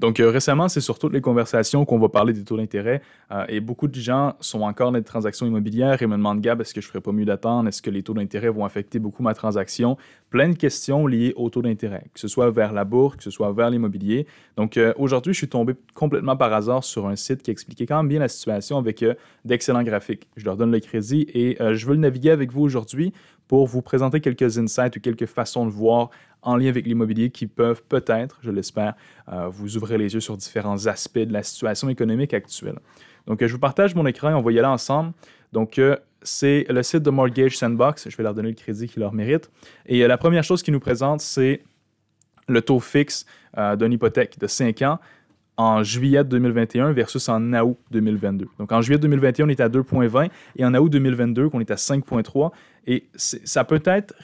Donc euh, récemment, c'est sur toutes les conversations qu'on va parler des taux d'intérêt euh, et beaucoup de gens sont encore dans les transactions immobilières et me demandent Gab, est-ce que je ferais pas mieux d'attendre Est-ce que les taux d'intérêt vont affecter beaucoup ma transaction Plein de questions liées aux taux d'intérêt, que ce soit vers la bourse, que ce soit vers l'immobilier. Donc euh, aujourd'hui, je suis tombé complètement par hasard sur un site qui expliquait quand même bien la situation avec d'excellents graphiques. Je leur donne le crédit et je veux le naviguer avec vous aujourd'hui pour vous présenter quelques insights ou quelques façons de voir en lien avec l'immobilier qui peuvent peut-être, je l'espère, euh, vous ouvrir les yeux sur différents aspects de la situation économique actuelle. Donc, euh, je vous partage mon écran et on va y aller ensemble. Donc, euh, c'est le site de Mortgage Sandbox. Je vais leur donner le crédit qu'ils leur méritent. Et la première chose qu'ils nous présentent, c'est le taux fixe d'une hypothèque de 5 ans en juillet 2021 versus en août 2022. Donc en juillet 2021, on est à 2,20 et en août 2022, qu'on est à 5,3. Et ça peut être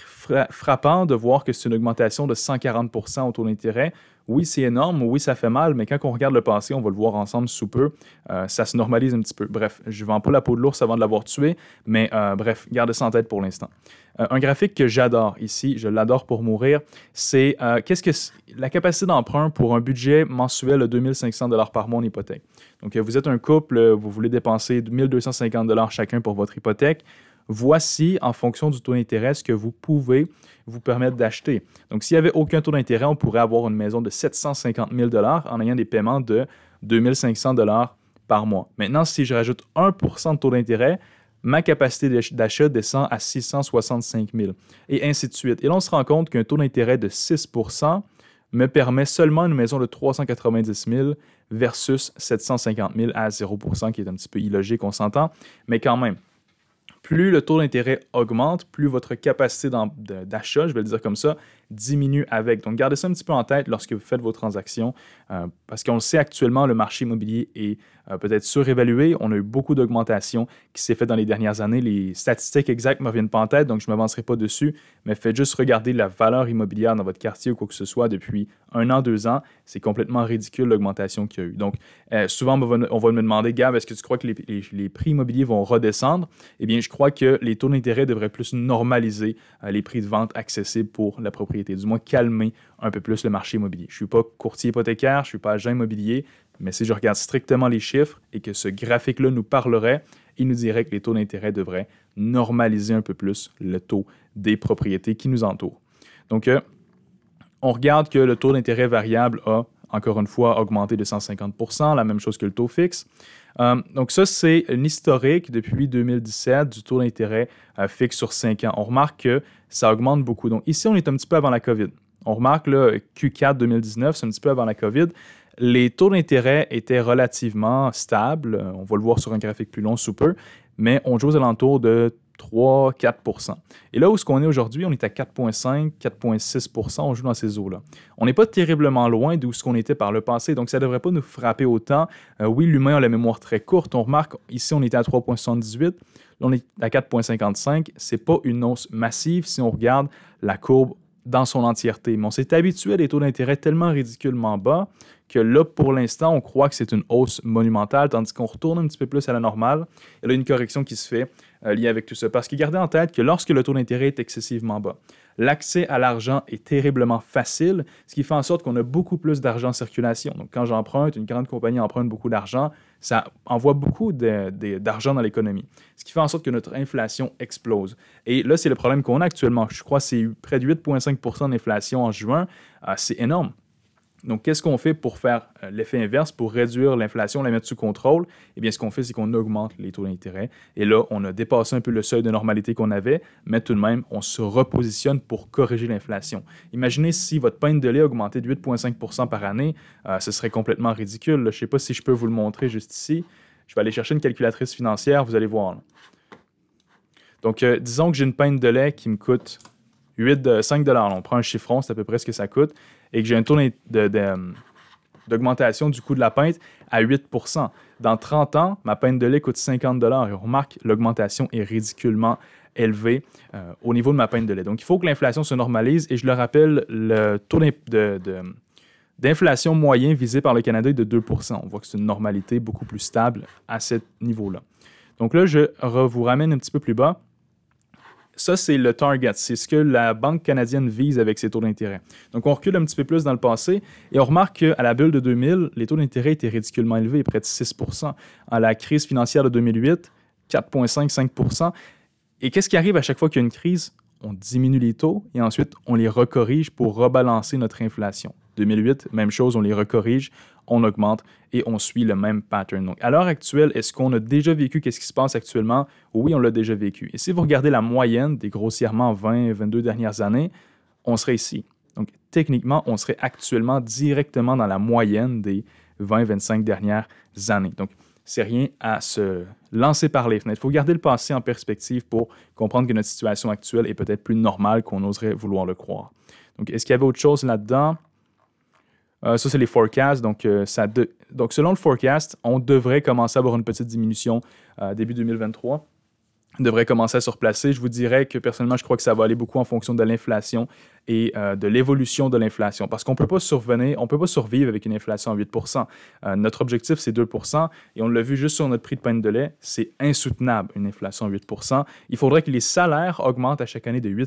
frappant de voir que c'est une augmentation de 140 au taux d'intérêt oui, c'est énorme, oui, ça fait mal, mais quand on regarde le passé, on va le voir ensemble sous peu, euh, ça se normalise un petit peu. Bref, je ne vends pas la peau de l'ours avant de l'avoir tué, mais euh, bref, gardez ça en tête pour l'instant. Euh, un graphique que j'adore ici, je l'adore pour mourir, c'est qu'est-ce que la capacité d'emprunt pour un budget mensuel de 2500 dollars par mois en hypothèque. Donc, vous êtes un couple, vous voulez dépenser 1250 dollars chacun pour votre hypothèque. Voici, en fonction du taux d'intérêt, ce que vous pouvez vous permettre d'acheter. Donc, s'il n'y avait aucun taux d'intérêt, on pourrait avoir une maison de 750 000 en ayant des paiements de 2500 par mois. Maintenant, si je rajoute 1 de taux d'intérêt, ma capacité d'achat descend à 665 000 et ainsi de suite. Et là, on se rend compte qu'un taux d'intérêt de 6 me permet seulement une maison de 390 000 versus 750 000 à 0 qui est un petit peu illogique, on s'entend, mais quand même plus le taux d'intérêt augmente, plus votre capacité d'achat, je vais le dire comme ça, diminue avec. Donc, gardez ça un petit peu en tête lorsque vous faites vos transactions, euh, parce qu'on le sait actuellement, le marché immobilier est euh, peut-être surévalué. On a eu beaucoup d'augmentations qui s'est faite dans les dernières années. Les statistiques exactes ne me reviennent pas en tête, donc je ne m'avancerai pas dessus, mais faites juste regarder la valeur immobilière dans votre quartier ou quoi que ce soit depuis un an, deux ans. C'est complètement ridicule l'augmentation qu'il y a eu. Donc, euh, souvent, on va, me demander, Gab, est-ce que tu crois que les, les prix immobiliers vont redescendre? Eh bien, je crois que les taux d'intérêt devraient plus normaliser les prix de vente accessibles pour la propriété du moins calmer un peu plus le marché immobilier. Je ne suis pas courtier hypothécaire, je ne suis pas agent immobilier, mais si je regarde strictement les chiffres et que ce graphique-là nous parlerait, il nous dirait que les taux d'intérêt devraient normaliser un peu plus le taux des propriétés qui nous entourent. Donc, euh, on regarde que le taux d'intérêt variable a, encore une fois, augmenté de 150 la même chose que le taux fixe. Euh, donc ça, c'est une historique depuis 2017 du taux d'intérêt euh, fixe sur 5 ans. On remarque que ça augmente beaucoup. Donc ici, on est un petit peu avant la COVID. On remarque le Q4 2019, c'est un petit peu avant la COVID. Les taux d'intérêt étaient relativement stables. On va le voir sur un graphique plus long sous peu, mais on joue aux alentours de 3-4 Et là où ce qu'on est aujourd'hui, on est à 4,5, 4,6 on joue dans ces eaux-là. On n'est pas terriblement loin d'où ce qu'on était par le passé, donc ça ne devrait pas nous frapper autant. Euh, oui, l'humain a la mémoire très courte. On remarque, ici, on était à 3,78, là, on est à 4,55. C'est pas une hausse massive si on regarde la courbe dans son entièreté. Mais on s'est habitué à des taux d'intérêt tellement ridiculement bas que là, pour l'instant, on croit que c'est une hausse monumentale, tandis qu'on retourne un petit peu plus à la normale. Et là, une correction qui se fait euh, lié avec tout ça. Parce qu'il gardez en tête que lorsque le taux d'intérêt est excessivement bas, l'accès à l'argent est terriblement facile, ce qui fait en sorte qu'on a beaucoup plus d'argent en circulation. Donc, quand j'emprunte, une grande compagnie emprunte beaucoup d'argent, ça envoie beaucoup d'argent dans l'économie, ce qui fait en sorte que notre inflation explose. Et là, c'est le problème qu'on a actuellement. Je crois que c'est près de 8,5 d'inflation en juin. Ah, c'est énorme. Donc, qu'est-ce qu'on fait pour faire euh, l'effet inverse, pour réduire l'inflation, la mettre sous contrôle? Eh bien, ce qu'on fait, c'est qu'on augmente les taux d'intérêt. Et là, on a dépassé un peu le seuil de normalité qu'on avait, mais tout de même, on se repositionne pour corriger l'inflation. Imaginez si votre peine de lait augmentait de 8,5 par année, euh, ce serait complètement ridicule. Je ne sais pas si je peux vous le montrer juste ici. Je vais aller chercher une calculatrice financière, vous allez voir. Donc, euh, disons que j'ai une peine de lait qui me coûte 8, 5 on prend un chiffron, c'est à peu près ce que ça coûte, et que j'ai un taux d'augmentation du coût de la pinte à 8 Dans 30 ans, ma pinte de lait coûte 50 et on remarque l'augmentation est ridiculement élevée euh, au niveau de ma peinture de lait. Donc, il faut que l'inflation se normalise, et je le rappelle, le taux d'inflation moyen visé par le Canada est de 2 On voit que c'est une normalité beaucoup plus stable à ce niveau-là. Donc là, je vous ramène un petit peu plus bas. Ça, c'est le target. C'est ce que la Banque canadienne vise avec ses taux d'intérêt. Donc, on recule un petit peu plus dans le passé et on remarque qu'à la bulle de 2000, les taux d'intérêt étaient ridiculement élevés, près de 6 À la crise financière de 2008, 4,5-5 Et qu'est-ce qui arrive à chaque fois qu'il y a une crise? on diminue les taux et ensuite on les recorrige pour rebalancer notre inflation. 2008, même chose, on les recorrige, on augmente et on suit le même pattern. Donc, à l'heure actuelle, est-ce qu'on a déjà vécu qu'est-ce qui se passe actuellement? Oui, on l'a déjà vécu. Et si vous regardez la moyenne des grossièrement 20, 22 dernières années, on serait ici. Donc, techniquement, on serait actuellement directement dans la moyenne des 20, 25 dernières années. Donc, c'est rien à se lancer par les fenêtres. Il faut garder le passé en perspective pour comprendre que notre situation actuelle est peut-être plus normale qu'on oserait vouloir le croire. Donc, est-ce qu'il y avait autre chose là-dedans? Euh, ça, c'est les forecasts. Euh, donc, selon le forecast, on devrait commencer à avoir une petite diminution euh, début 2023. On devrait commencer à se replacer. Je vous dirais que personnellement, je crois que ça va aller beaucoup en fonction de l'inflation et euh, de l'évolution de l'inflation. Parce qu'on ne peut pas on peut pas survivre avec une inflation à 8 euh, Notre objectif, c'est 2 et on l'a vu juste sur notre prix de pain de lait, c'est insoutenable, une inflation à 8 Il faudrait que les salaires augmentent à chaque année de 8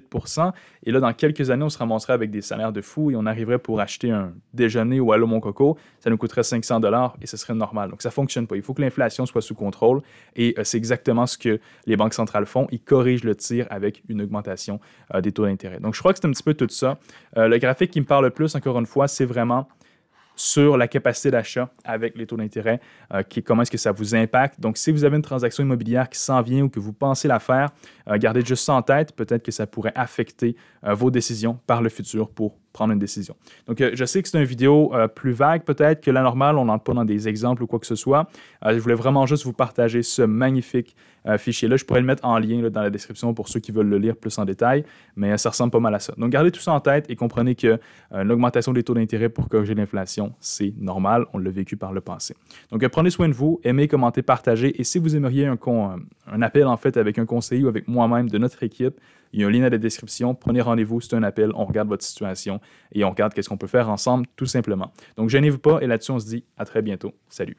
et là, dans quelques années, on se ramasserait avec des salaires de fou et on arriverait pour acheter un déjeuner ou Allô mon coco, ça nous coûterait 500 dollars et ce serait normal. Donc ça ne fonctionne pas. Il faut que l'inflation soit sous contrôle et euh, c'est exactement ce que les banques centrales font. Ils corrigent le tir avec une augmentation des taux d'intérêt. Donc je crois que c'est un petit peu tout ça. Euh, le graphique qui me parle le plus, encore une fois, c'est vraiment sur la capacité d'achat avec les taux d'intérêt, euh, comment est-ce que ça vous impacte. Donc, si vous avez une transaction immobilière qui s'en vient ou que vous pensez la faire, euh, gardez juste ça en tête. Peut-être que ça pourrait affecter vos décisions par le futur pour prendre une décision. Donc, je sais que c'est une vidéo plus vague peut-être que la normale. On n'entre pas dans des exemples ou quoi que ce soit. je voulais vraiment juste vous partager ce magnifique euh, fichier-là. Je pourrais le mettre en lien dans la description pour ceux qui veulent le lire plus en détail, mais ça ressemble pas mal à ça. Donc, gardez tout ça en tête et comprenez que euh, l'augmentation des taux d'intérêt pour corriger l'inflation, c'est normal. On l'a vécu par le passé. Donc, euh, prenez soin de vous, aimez, commentez, partagez. Et si vous aimeriez un, appel, en fait, avec un conseiller ou avec moi-même de notre équipe, il y a un lien dans la description. Prenez rendez-vous, c'est un appel. On regarde votre situation et on regarde qu'est-ce qu'on peut faire ensemble, tout simplement. Donc, gênez-vous pas. Et là-dessus, on se dit à très bientôt. Salut.